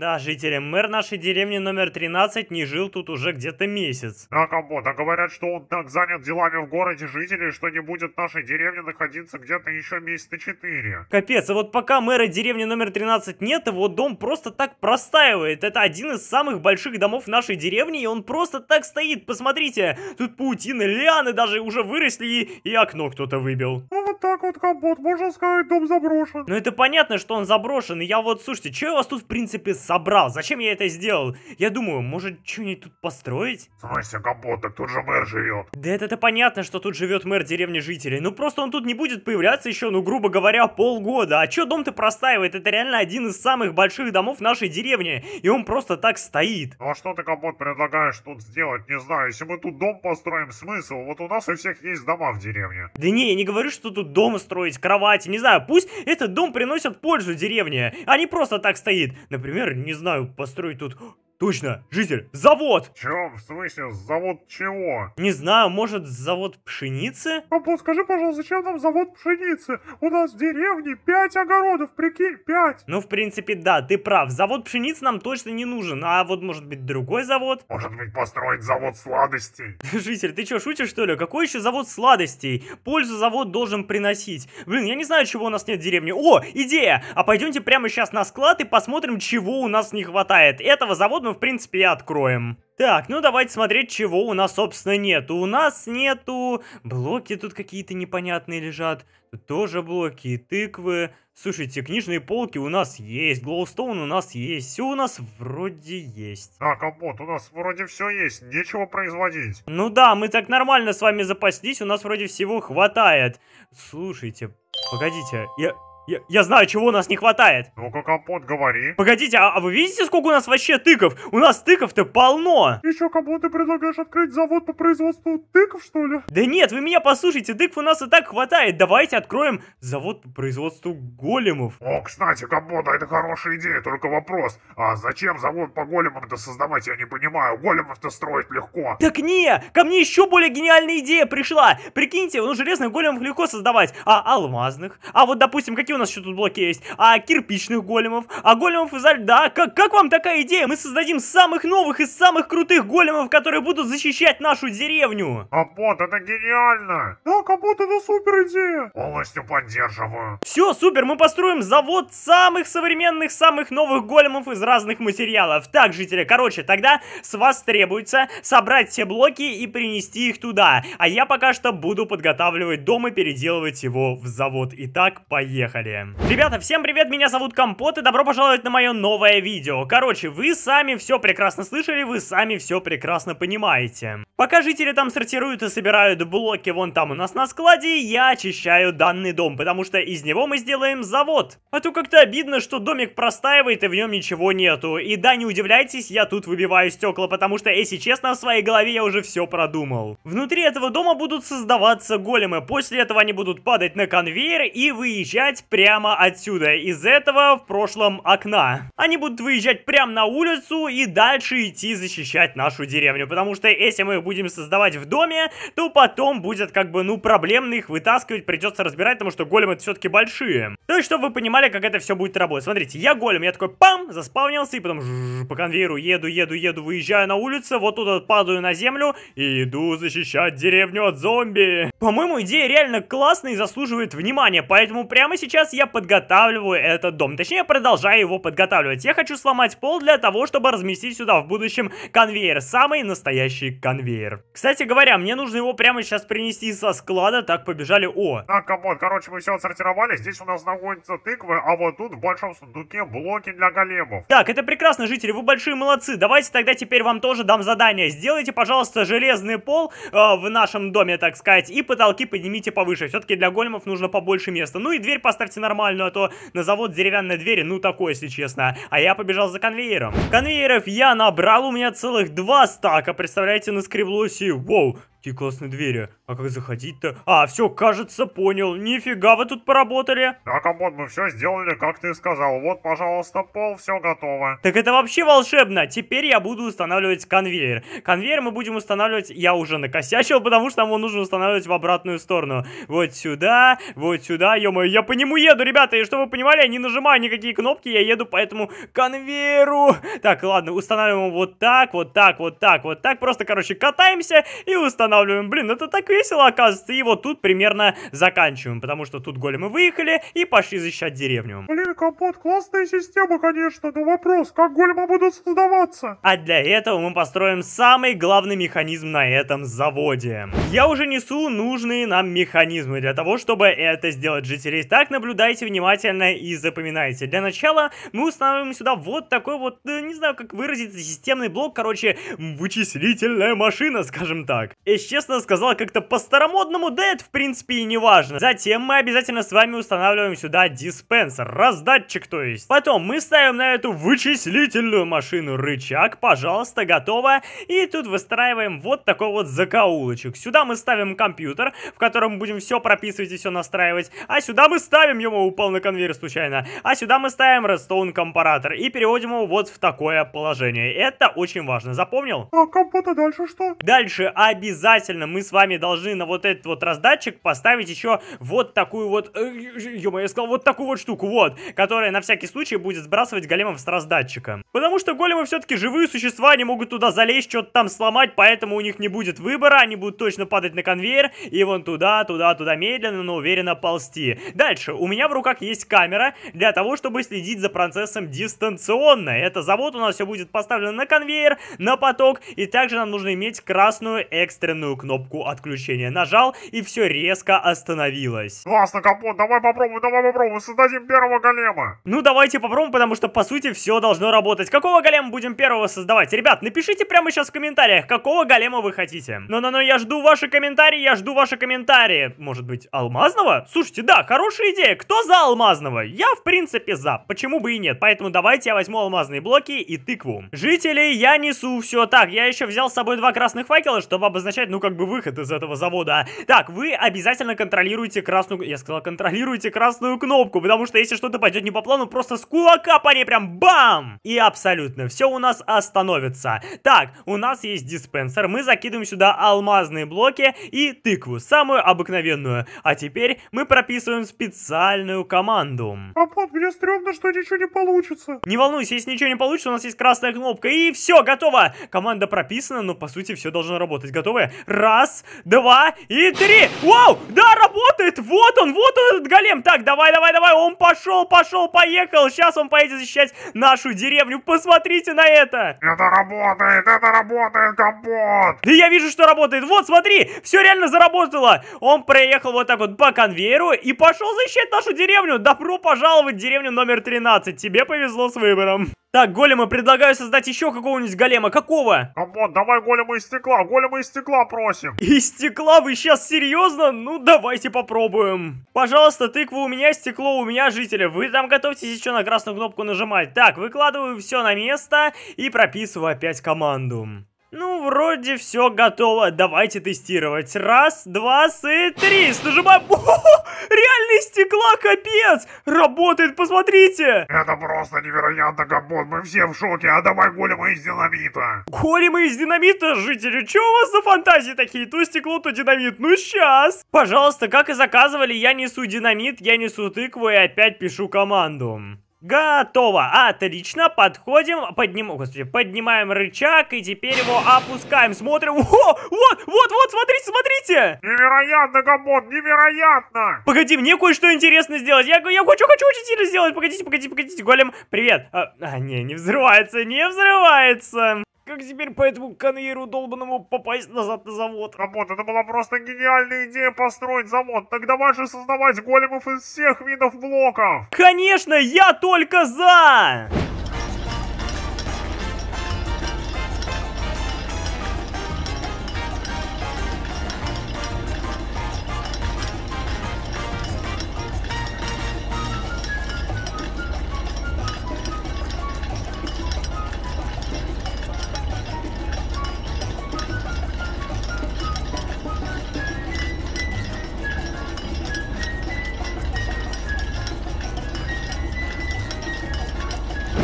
Да, жители, мэр нашей деревни номер 13 не жил тут уже где-то месяц. А да, Камбота, говорят, что он так занят делами в городе жителей, что не будет нашей деревне находиться где-то еще месяца четыре. Капец, а вот пока мэра деревни номер 13 нет, его дом просто так простаивает. Это один из самых больших домов нашей деревни, и он просто так стоит. Посмотрите, тут паутины, лианы даже уже выросли, и, и окно кто-то выбил. Ну вот так вот, Камбот, можно сказать, дом заброшен. Ну это понятно, что он заброшен, и я вот, слушайте, что у вас тут в принципе собрал? Зачем я это сделал? Я думаю, может, что-нибудь тут построить? В смысле, капот, так тут же мэр живет. Да это-то понятно, что тут живет мэр деревни жителей. Ну просто он тут не будет появляться еще, ну грубо говоря, полгода. А чё дом-то простаивает? Это реально один из самых больших домов нашей деревни. И он просто так стоит. Ну а что ты, капот, предлагаешь тут сделать? Не знаю, если мы тут дом построим, смысл? Вот у нас и всех есть дома в деревне. Да не, я не говорю, что тут дом строить, кровать. не знаю. Пусть этот дом приносит пользу деревне, а не просто так стоит. Например, КНР, не знаю, построить тут Точно, житель, завод! Чё, в смысле, завод чего? Не знаю, может, завод пшеницы? Ну, Папа, скажи, пожалуйста, зачем нам завод пшеницы? У нас в деревне пять огородов, прикинь, пять. Ну, в принципе, да, ты прав, завод пшеницы нам точно не нужен, а вот, может быть, другой завод? Может быть, построить завод сладостей? Житель, ты чё, шутишь, что ли? Какой еще завод сладостей? Пользу завод должен приносить. Блин, я не знаю, чего у нас нет в деревне. О, идея! А пойдемте прямо сейчас на склад и посмотрим, чего у нас не хватает. Этого завода ну, в принципе, и откроем. Так, ну давайте смотреть, чего у нас, собственно, нету. У нас нету... Блоки тут какие-то непонятные лежат. Тут тоже блоки и тыквы. Слушайте, книжные полки у нас есть, глоустоун у нас есть, все у нас вроде есть. Так, Абот, у нас вроде все есть, нечего производить. Ну да, мы так нормально с вами запаслись, у нас вроде всего хватает. Слушайте, погодите, я... Я, я знаю, чего у нас не хватает. Ну-ка, компот, говори. Погодите, а, а вы видите, сколько у нас вообще тыков? У нас тыков-то полно. Еще кому ты предлагаешь открыть завод по производству тыков, что ли? Да нет, вы меня послушайте, тыков у нас и так хватает. Давайте откроем завод по производству големов. О, кстати, компот, а это хорошая идея, только вопрос. А зачем завод по големам-то создавать, я не понимаю. Големов-то строить легко. Так не, ко мне еще более гениальная идея пришла. Прикиньте, ну железных големов легко создавать, а алмазных. А вот, допустим, какие у нас еще тут блоки есть? А кирпичных големов? А големов из льда? А как, как вам такая идея? Мы создадим самых новых и самых крутых големов, которые будут защищать нашу деревню. Компот, это гениально! Да, компот, это супер идея! Полностью поддерживаю. Все, супер, мы построим завод самых современных, самых новых големов из разных материалов. Так, жители, короче, тогда с вас требуется собрать все блоки и принести их туда. А я пока что буду подготавливать дом и переделывать его в завод. Итак, поехали сценария. Ребята, всем привет, меня зовут Компот и добро пожаловать на мое новое видео. Короче, вы сами все прекрасно слышали, вы сами все прекрасно понимаете. Пока жители там сортируют и собирают блоки вон там у нас на складе, я очищаю данный дом, потому что из него мы сделаем завод. А то как-то обидно, что домик простаивает и в нем ничего нету. И да, не удивляйтесь, я тут выбиваю стекла, потому что, если честно, в своей голове я уже все продумал. Внутри этого дома будут создаваться големы, после этого они будут падать на конвейер и выезжать прямо отсюда, из этого в прошлом окна. Они будут выезжать прямо на улицу и дальше идти защищать нашу деревню, потому что если мы их будем создавать в доме, то потом будет как бы, ну, проблемно их вытаскивать, придется разбирать, потому что големы это все-таки большие. То есть, чтобы вы понимали, как это все будет работать. Смотрите, я голем, я такой пам, заспавнился и потом по конвейеру еду, еду, еду, выезжаю на улицу, вот тут падаю на землю и иду защищать деревню от зомби. По-моему, идея реально классная и заслуживает внимания, поэтому прямо сейчас сейчас я подготавливаю этот дом. Точнее, продолжаю его подготавливать. Я хочу сломать пол для того, чтобы разместить сюда в будущем конвейер. Самый настоящий конвейер. Кстати говоря, мне нужно его прямо сейчас принести со склада. Так, побежали. О! Так, камон, короче, мы все отсортировали. Здесь у нас находятся тыквы, а вот тут в большом сундуке блоки для големов. Так, это прекрасно, жители, вы большие молодцы. Давайте тогда теперь вам тоже дам задание. Сделайте, пожалуйста, железный пол э, в нашем доме, так сказать, и потолки поднимите повыше. Все-таки для големов нужно побольше места. Ну и дверь поставьте поставьте нормальную, а то на завод деревянные двери, ну такое, если честно. А я побежал за конвейером. Конвейеров я набрал, у меня целых два стака, представляете, на и... Воу, какие классные двери. А как заходить-то? А, все, кажется, понял. Нифига вы тут поработали. Да, Комод, мы все сделали, как ты сказал. Вот, пожалуйста, пол, все готово. Так это вообще волшебно. Теперь я буду устанавливать конвейер. Конвейер мы будем устанавливать, я уже накосячил, потому что нам его нужно устанавливать в обратную сторону. Вот сюда, вот сюда, ё-моё, я по нему еду, ребята, и чтобы вы понимали, я не нажимаю никакие кнопки, я еду по этому конвейеру. Так, ладно, устанавливаем вот так, вот так, вот так, вот так. Просто, короче, катаемся и устанавливаем останавливаем. Блин, это так весело оказывается. И вот тут примерно заканчиваем, потому что тут големы выехали и пошли защищать деревню. Блин, компот, классная система, конечно, но вопрос, как големы будут создаваться? А для этого мы построим самый главный механизм на этом заводе. Я уже несу нужные нам механизмы для того, чтобы это сделать жителей. Так, наблюдайте внимательно и запоминайте. Для начала мы устанавливаем сюда вот такой вот, э, не знаю, как выразиться, системный блок, короче, вычислительная машина, скажем так если честно, сказала как-то по-старомодному, да это в принципе и не важно. Затем мы обязательно с вами устанавливаем сюда диспенсер, раздатчик то есть. Потом мы ставим на эту вычислительную машину рычаг, пожалуйста, готово. И тут выстраиваем вот такой вот закоулочек. Сюда мы ставим компьютер, в котором будем все прописывать и все настраивать. А сюда мы ставим, ему упал на конвейер случайно. А сюда мы ставим Redstone компаратор и переводим его вот в такое положение. Это очень важно, запомнил? А компота дальше что? Дальше обязательно обязательно мы с вами должны на вот этот вот раздатчик поставить еще вот такую вот... Э, ё-моё, я сказал вот такую вот штуку, вот, которая на всякий случай будет сбрасывать големов с раздатчика. Потому что големы все-таки живые существа, они могут туда залезть, что-то там сломать, поэтому у них не будет выбора, они будут точно падать на конвейер и вон туда, туда, туда медленно, но уверенно ползти. Дальше, у меня в руках есть камера для того, чтобы следить за процессом дистанционно. Это завод у нас все будет поставлено на конвейер, на поток, и также нам нужно иметь красную экстренную волшебную кнопку отключения. Нажал, и все резко остановилось. Классно, Капот, давай попробуем, давай попробуем, создадим первого голема. Ну, давайте попробуем, потому что, по сути, все должно работать. Какого голема будем первого создавать? Ребят, напишите прямо сейчас в комментариях, какого голема вы хотите. Но-но-но, я жду ваши комментарии, я жду ваши комментарии. Может быть, алмазного? Слушайте, да, хорошая идея. Кто за алмазного? Я, в принципе, за. Почему бы и нет? Поэтому давайте я возьму алмазные блоки и тыкву. Жителей я несу все так. Я еще взял с собой два красных факела, чтобы обозначать получать, ну, как бы, выход из этого завода. А, так, вы обязательно контролируете красную... Я сказал, контролируете красную кнопку, потому что если что-то пойдет не по плану, просто с кулака по ней прям бам! И абсолютно все у нас остановится. Так, у нас есть диспенсер, мы закидываем сюда алмазные блоки и тыкву, самую обыкновенную. А теперь мы прописываем специальную команду. А пап, мне стрёмно, что ничего не получится. Не волнуйся, если ничего не получится, у нас есть красная кнопка, и все, готово! Команда прописана, но по сути все должно работать. Готовы? Раз, два и три. Вау, да, работает. Вот он, вот он этот голем. Так, давай, давай, давай. Он пошел, пошел, поехал. Сейчас он поедет защищать нашу деревню. Посмотрите на это. Это работает, это работает, компот. Да я вижу, что работает. Вот, смотри, все реально заработало. Он проехал вот так вот по конвейеру и пошел защищать нашу деревню. Добро пожаловать в деревню номер 13. Тебе повезло с выбором. Так, голема, предлагаю создать еще какого-нибудь голема. Какого? Камон, давай голема из стекла, голема из стекла просим. Из стекла? Вы сейчас серьезно? Ну, давайте попробуем. Пожалуйста, тыква у меня, стекло у меня, жители. Вы там готовьтесь еще на красную кнопку нажимать. Так, выкладываю все на место и прописываю опять команду. Ну, вроде все готово. Давайте тестировать. Раз, два, с, три. Нажимаем. реально! Внутри стекла капец! Работает, посмотрите! Это просто невероятно, Габот, мы все в шоке, а давай голема из динамита! Голема из динамита, жители, что у вас за фантазии такие? То стекло, то динамит, ну сейчас! Пожалуйста, как и заказывали, я несу динамит, я несу тыкву и опять пишу команду. Готово, отлично, подходим, подниму, Господи, поднимаем рычаг и теперь его опускаем, смотрим, о, вот, вот, вот, смотрите, смотрите! Невероятно, Габон, невероятно! Погоди, мне кое-что интересное сделать, я, я хочу, хочу очень сильно сделать, погодите, погодите, погодите, голем, привет! А, а, не, не взрывается, не взрывается! Как теперь по этому конвейеру долбанному попасть назад на завод? Работа, это была просто гениальная идея построить завод. Тогда ваши создавать големов из всех видов блоков. Конечно, я только за!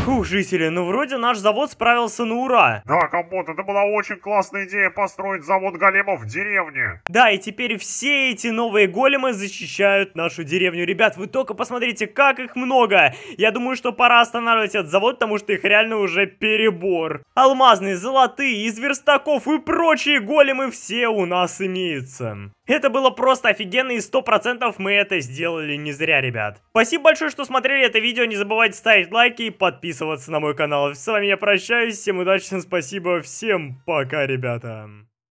Фух, жители, ну вроде наш завод справился на ура. Да, Компот, это была очень классная идея построить завод големов в деревне. Да, и теперь все эти новые големы защищают нашу деревню. Ребят, вы только посмотрите, как их много. Я думаю, что пора останавливать этот завод, потому что их реально уже перебор. Алмазные, золотые, из верстаков и прочие големы все у нас имеются. Это было просто офигенно и сто процентов мы это сделали не зря, ребят. Спасибо большое, что смотрели это видео. Не забывайте ставить лайки и подписываться на мой канал. С вами я прощаюсь. Всем удачи, всем спасибо. Всем пока, ребята.